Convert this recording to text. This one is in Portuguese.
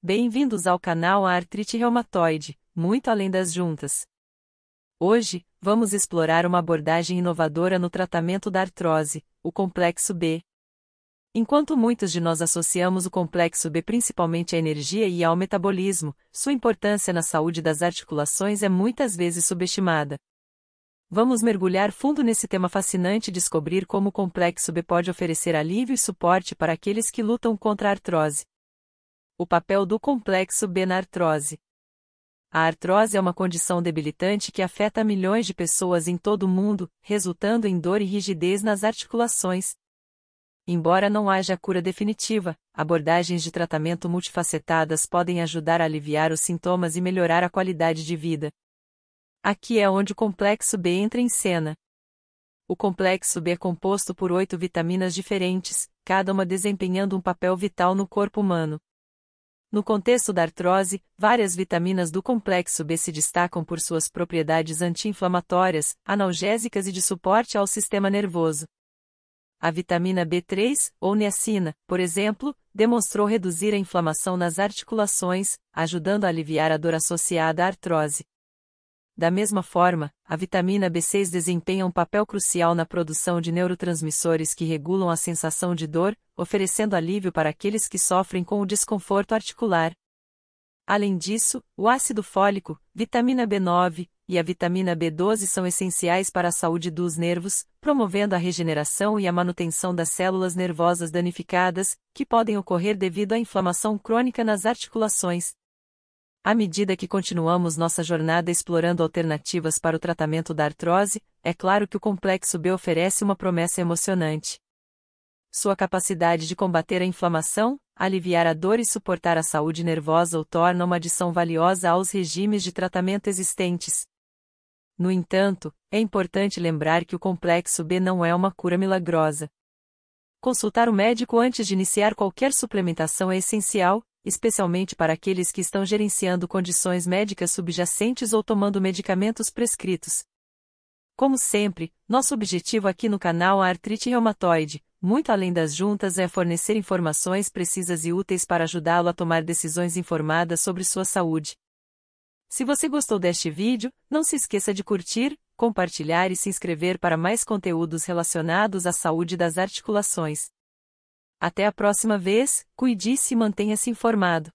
Bem-vindos ao canal Artrite Reumatoide, muito além das juntas. Hoje, vamos explorar uma abordagem inovadora no tratamento da artrose, o complexo B. Enquanto muitos de nós associamos o complexo B principalmente à energia e ao metabolismo, sua importância na saúde das articulações é muitas vezes subestimada. Vamos mergulhar fundo nesse tema fascinante e descobrir como o complexo B pode oferecer alívio e suporte para aqueles que lutam contra a artrose o papel do complexo B na artrose. A artrose é uma condição debilitante que afeta milhões de pessoas em todo o mundo, resultando em dor e rigidez nas articulações. Embora não haja cura definitiva, abordagens de tratamento multifacetadas podem ajudar a aliviar os sintomas e melhorar a qualidade de vida. Aqui é onde o complexo B entra em cena. O complexo B é composto por oito vitaminas diferentes, cada uma desempenhando um papel vital no corpo humano. No contexto da artrose, várias vitaminas do complexo B se destacam por suas propriedades anti-inflamatórias, analgésicas e de suporte ao sistema nervoso. A vitamina B3, ou niacina, por exemplo, demonstrou reduzir a inflamação nas articulações, ajudando a aliviar a dor associada à artrose. Da mesma forma, a vitamina B6 desempenha um papel crucial na produção de neurotransmissores que regulam a sensação de dor, oferecendo alívio para aqueles que sofrem com o desconforto articular. Além disso, o ácido fólico, vitamina B9 e a vitamina B12 são essenciais para a saúde dos nervos, promovendo a regeneração e a manutenção das células nervosas danificadas, que podem ocorrer devido à inflamação crônica nas articulações. À medida que continuamos nossa jornada explorando alternativas para o tratamento da artrose, é claro que o complexo B oferece uma promessa emocionante. Sua capacidade de combater a inflamação, aliviar a dor e suportar a saúde nervosa o torna uma adição valiosa aos regimes de tratamento existentes. No entanto, é importante lembrar que o complexo B não é uma cura milagrosa. Consultar o médico antes de iniciar qualquer suplementação é essencial, especialmente para aqueles que estão gerenciando condições médicas subjacentes ou tomando medicamentos prescritos. Como sempre, nosso objetivo aqui no canal é A Artrite Reumatoide, muito além das juntas, é fornecer informações precisas e úteis para ajudá-lo a tomar decisões informadas sobre sua saúde. Se você gostou deste vídeo, não se esqueça de curtir, compartilhar e se inscrever para mais conteúdos relacionados à saúde das articulações. Até a próxima vez, cuide-se e mantenha-se informado.